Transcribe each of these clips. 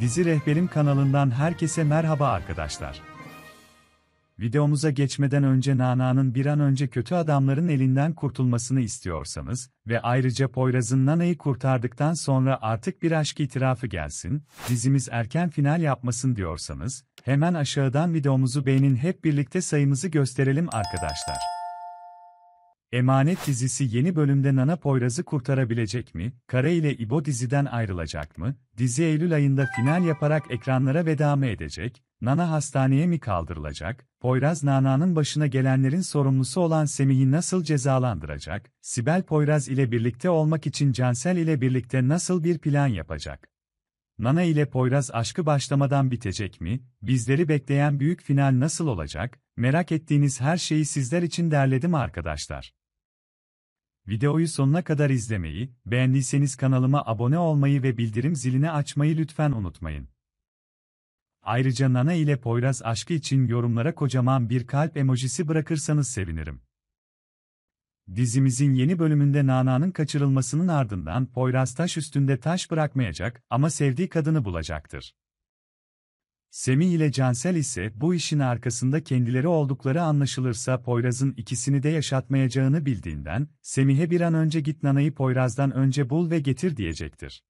Dizi Rehberim kanalından herkese merhaba arkadaşlar. Videomuza geçmeden önce Nana'nın bir an önce kötü adamların elinden kurtulmasını istiyorsanız ve ayrıca Poyraz'ın Nana'yı kurtardıktan sonra artık bir aşk itirafı gelsin, dizimiz erken final yapmasın diyorsanız, hemen aşağıdan videomuzu beğenin hep birlikte sayımızı gösterelim arkadaşlar. Emanet dizisi yeni bölümde Nana Poyraz'ı kurtarabilecek mi? Kare ile İbo diziden ayrılacak mı? Dizi Eylül ayında final yaparak ekranlara veda mı edecek? Nana hastaneye mi kaldırılacak? Poyraz Nana'nın başına gelenlerin sorumlusu olan Semih'i nasıl cezalandıracak? Sibel Poyraz ile birlikte olmak için Cansel ile birlikte nasıl bir plan yapacak? Nana ile Poyraz aşkı başlamadan bitecek mi? Bizleri bekleyen büyük final nasıl olacak? Merak ettiğiniz her şeyi sizler için derledim arkadaşlar. Videoyu sonuna kadar izlemeyi, beğendiyseniz kanalıma abone olmayı ve bildirim zilini açmayı lütfen unutmayın. Ayrıca Nana ile Poyraz aşkı için yorumlara kocaman bir kalp emojisi bırakırsanız sevinirim. Dizimizin yeni bölümünde Nana'nın kaçırılmasının ardından Poyraz taş üstünde taş bırakmayacak ama sevdiği kadını bulacaktır. Semi ile Cansel ise bu işin arkasında kendileri oldukları anlaşılırsa Poyraz'ın ikisini de yaşatmayacağını bildiğinden, Semih'e bir an önce git Nana'yı Poyraz'dan önce bul ve getir diyecektir.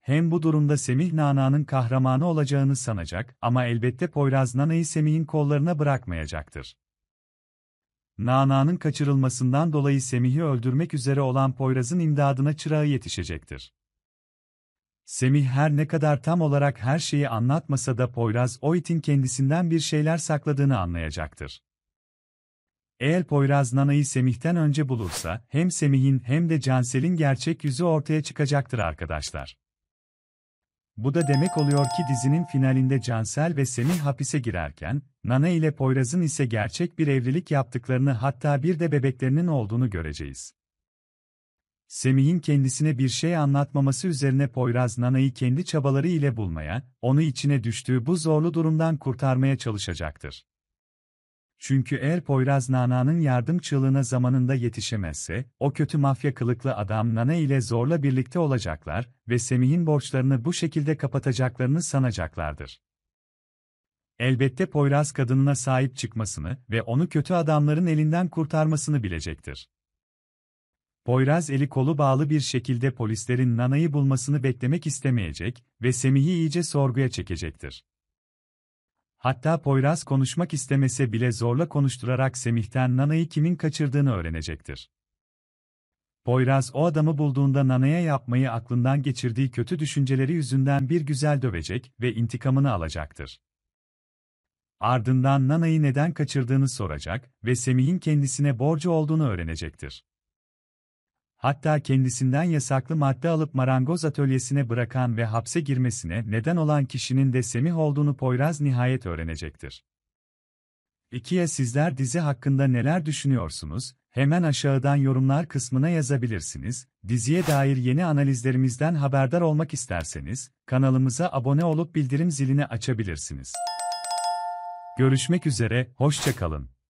Hem bu durumda Semih Nana'nın kahramanı olacağını sanacak ama elbette Poyraz Nana'yı Semih'in kollarına bırakmayacaktır. Nana'nın kaçırılmasından dolayı Semih'i öldürmek üzere olan Poyraz'ın imdadına çırağı yetişecektir. Semih her ne kadar tam olarak her şeyi anlatmasa da Poyraz Oit'in kendisinden bir şeyler sakladığını anlayacaktır. Eğer Poyraz Nana'yı Semih'ten önce bulursa, hem Semih'in hem de Cansel'in gerçek yüzü ortaya çıkacaktır arkadaşlar. Bu da demek oluyor ki dizinin finalinde Cansel ve Semih hapise girerken, Nana ile Poyraz'ın ise gerçek bir evlilik yaptıklarını hatta bir de bebeklerinin olduğunu göreceğiz. Semih'in kendisine bir şey anlatmaması üzerine Poyraz Nana'yı kendi çabaları ile bulmaya, onu içine düştüğü bu zorlu durumdan kurtarmaya çalışacaktır. Çünkü eğer Poyraz Nana'nın yardım çığlığına zamanında yetişemezse, o kötü mafya kılıklı adam Nana ile zorla birlikte olacaklar ve Semih'in borçlarını bu şekilde kapatacaklarını sanacaklardır. Elbette Poyraz kadınına sahip çıkmasını ve onu kötü adamların elinden kurtarmasını bilecektir. Poyraz eli kolu bağlı bir şekilde polislerin Nana'yı bulmasını beklemek istemeyecek ve Semih'i iyice sorguya çekecektir. Hatta Poyraz konuşmak istemese bile zorla konuşturarak Semih'ten Nana'yı kimin kaçırdığını öğrenecektir. Poyraz o adamı bulduğunda Nana'ya yapmayı aklından geçirdiği kötü düşünceleri yüzünden bir güzel dövecek ve intikamını alacaktır. Ardından Nana'yı neden kaçırdığını soracak ve Semih'in kendisine borcu olduğunu öğrenecektir hatta kendisinden yasaklı madde alıp marangoz atölyesine bırakan ve hapse girmesine neden olan kişinin de Semih olduğunu Poyraz nihayet öğrenecektir. İkiye sizler dizi hakkında neler düşünüyorsunuz? Hemen aşağıdan yorumlar kısmına yazabilirsiniz. Diziye dair yeni analizlerimizden haberdar olmak isterseniz kanalımıza abone olup bildirim zilini açabilirsiniz. Görüşmek üzere, hoşçakalın.